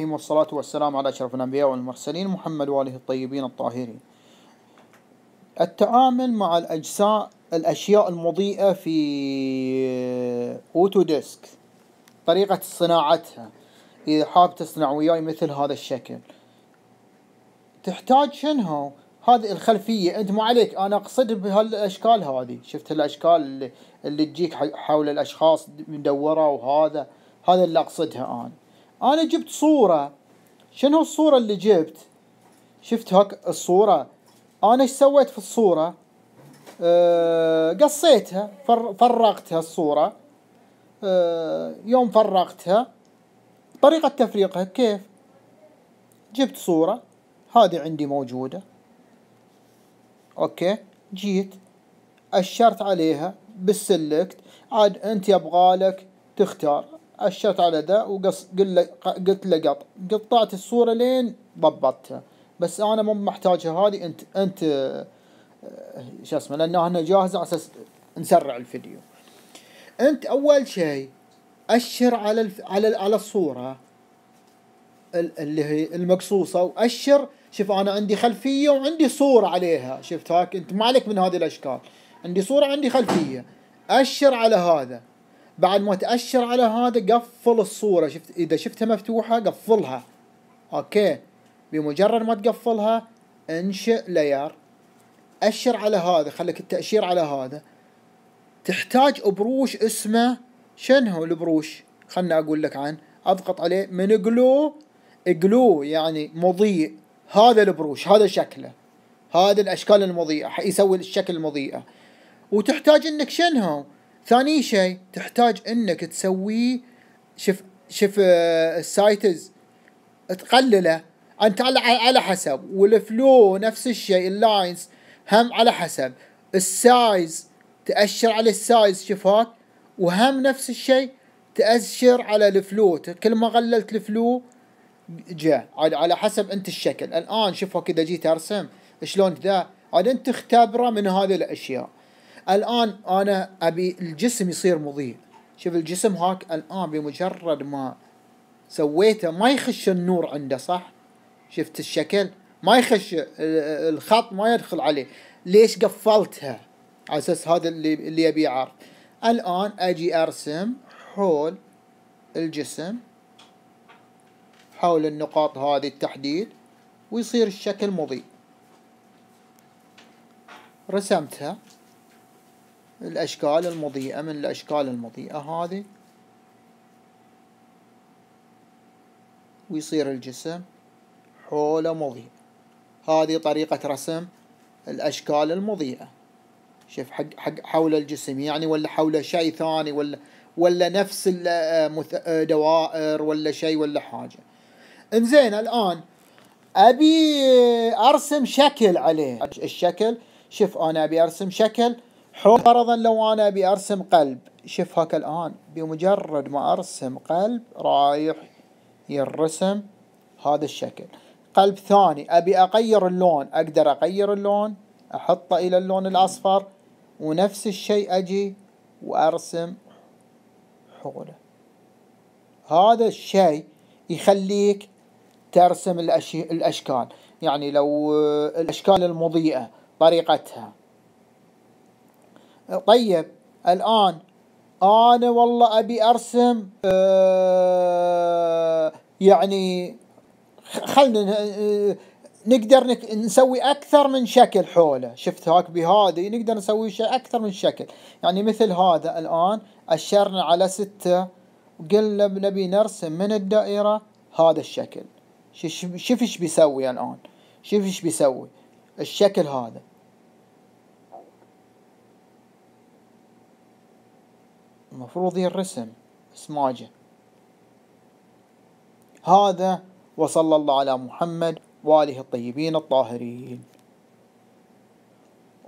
الرحيم والصلاة والسلام على أشرف الأنبياء والمرسلين محمد وآله الطيبين الطاهرين التعامل مع الأجزاء الأشياء المضيئة في أوتو ديسك طريقة صناعتها إذا حاب تصنع وياي مثل هذا الشكل تحتاج شنو هذه الخلفية أنت ما عليك أنا أقصد بهالأشكال هذه شفت الأشكال اللي, اللي تجيك حول الأشخاص مدورة وهذا هذا اللي أقصدها أنا انا جبت صورة شنو الصورة اللي جبت شفت هك الصورة انا ايش سويت في الصورة أه قصيتها فر فرقتها الصورة أه يوم فرقتها طريقة تفريقها كيف جبت صورة هذه عندي موجودة اوكي جيت أشرت عليها بالسلكت عاد انت يبغالك تختار أشرت على ذا وقص قلت له قط قطعت الصورة لين ضبطتها بس أنا مو محتاجها هذه أنت أنت آه، شو اسمه لأن أنا جاهزة على أساس نسرع الفيديو أنت أول شيء أشر على الف... على على الصورة اللي هي المقصوصة وأشر شوف أنا عندي خلفية وعندي صورة عليها شفت هاك أنت ما عليك من هذه الأشكال عندي صورة عندي خلفية أشر على هذا بعد ما تأشر على هذا قفل الصورة شفت إذا شفتها مفتوحة قفلها أوكي بمجرد ما تقفلها انشئ لاير أشر على هذا خليك التأشير على هذا تحتاج بروش اسمه شنو البروش خلنا أقول لك عن أضغط عليه من جلو جلو يعني مضيء هذا البروش هذا شكله هذا الأشكال المضيئة يسوي الشكل المضيئة وتحتاج إنك شنو ثاني شيء تحتاج انك تسويه شف شف آه، السايتز تقلله انت على على حسب والفلو نفس الشيء اللاينز هم على حسب السايز تأشر على السايز شفات وهم نفس الشيء تأشر على الفلو كل ما قللت الفلو جاء على حسب انت الشكل الان شوفوا كذا جيت ارسم شلون ذا عاد انت تختبره من هذه الاشياء الآن أنا أبي الجسم يصير مضيء شوف الجسم هاك الآن بمجرد ما سويته ما يخش النور عنده صح شفت الشكل ما يخش الخط ما يدخل عليه ليش قفلتها على اساس هذا اللي اللي ابي اعرف الان اجي ارسم حول الجسم حول النقاط هذه التحديد ويصير الشكل مضيء رسمتها الأشكال المضيئة من الأشكال المضيئة هذه ويصير الجسم حوله مضيء هذه طريقة رسم الأشكال المضيئة شوف حق حق حول الجسم يعني ولا حول شيء ثاني ولا ولا نفس آه، آه، دوائر ولا شيء ولا حاجة انزين الآن أبي أرسم شكل عليه الشكل شوف أنا أبي أرسم شكل فرضا لو أنا أبي أرسم قلب شوف هاك الآن بمجرد ما أرسم قلب رايح يرسم هذا الشكل قلب ثاني أبي أغير اللون أقدر أغير اللون أحطه إلى اللون الأصفر ونفس الشيء أجي وأرسم حوله هذا الشيء يخليك ترسم الأشي... الأشكال يعني لو الأشكال المضيئة طريقتها طيب الآن أنا والله أبي أرسم أه يعني خلنا نقدر نسوي اكثر من شكل حوله شفت هاك بهذه نقدر نسوي شيء اكثر من شكل يعني مثل هذا الان اشرنا على ستة وقلنا نبي نرسم من الدائرة هذا الشكل شوف ايش بيسوي الان شوف ايش بيسوي الشكل هذا المفروض هي الرسم سماجة هذا وصلى الله على محمد وآله الطيبين الطاهرين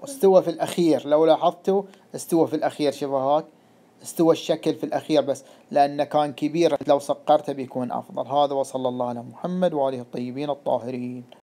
استوى في الأخير لو لاحظتوا استوى في الأخير شبه استوى الشكل في الأخير بس لأنه كان كبير لو سقرته بيكون أفضل هذا وصلى الله على محمد وآله الطيبين الطاهرين